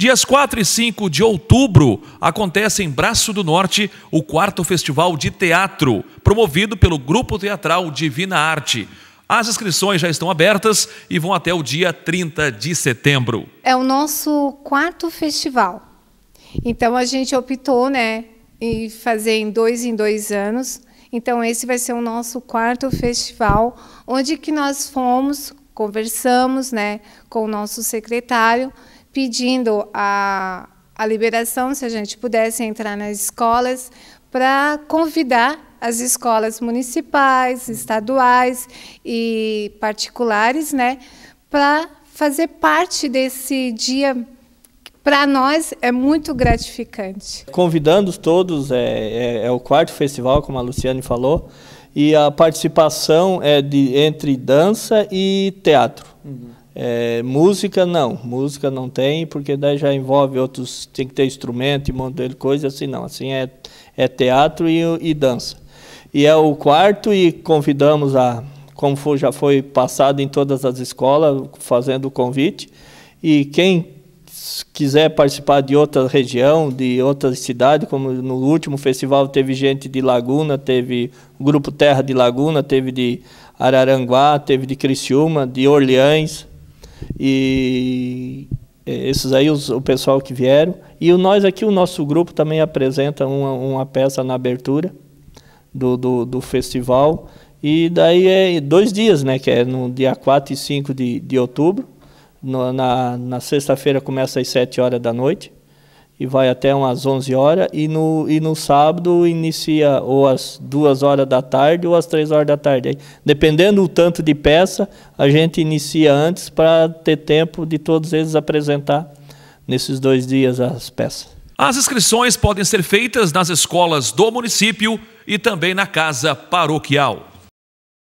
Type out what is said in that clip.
Dias 4 e 5 de outubro acontece em Braço do Norte o quarto festival de teatro, promovido pelo Grupo Teatral Divina Arte. As inscrições já estão abertas e vão até o dia 30 de setembro. É o nosso quarto festival. Então a gente optou, né, em fazer em dois em dois anos. Então esse vai ser o nosso quarto festival, onde que nós fomos, conversamos, né, com o nosso secretário pedindo a, a liberação, se a gente pudesse entrar nas escolas, para convidar as escolas municipais, estaduais e particulares, né, para fazer parte desse dia para nós é muito gratificante. Convidando todos, é, é, é, o quarto festival, como a Luciane falou, e a participação é de, entre dança e teatro. Uhum. É, música não, música não tem, porque daí já envolve outros, tem que ter instrumento e um monte coisa, assim não, assim é, é teatro e, e dança. E é o quarto e convidamos a, como foi, já foi passado em todas as escolas, fazendo o convite, e quem quiser participar de outra região, de outra cidade, como no último festival teve gente de Laguna, teve o Grupo Terra de Laguna, teve de Araranguá, teve de Criciúma, de Orleans, e é, esses aí os, o pessoal que vieram. E o, nós aqui, o nosso grupo também apresenta uma, uma peça na abertura do, do, do, festival. E daí é dois dias, né? Que é no dia 4 e 5 de, de outubro. No, na na sexta-feira começa às 7 horas da noite e vai até umas 11 horas. E no, e no sábado inicia ou às 2 horas da tarde ou às 3 horas da tarde. Aí, dependendo do tanto de peça, a gente inicia antes para ter tempo de todos eles apresentar nesses dois dias as peças. As inscrições podem ser feitas nas escolas do município e também na casa paroquial.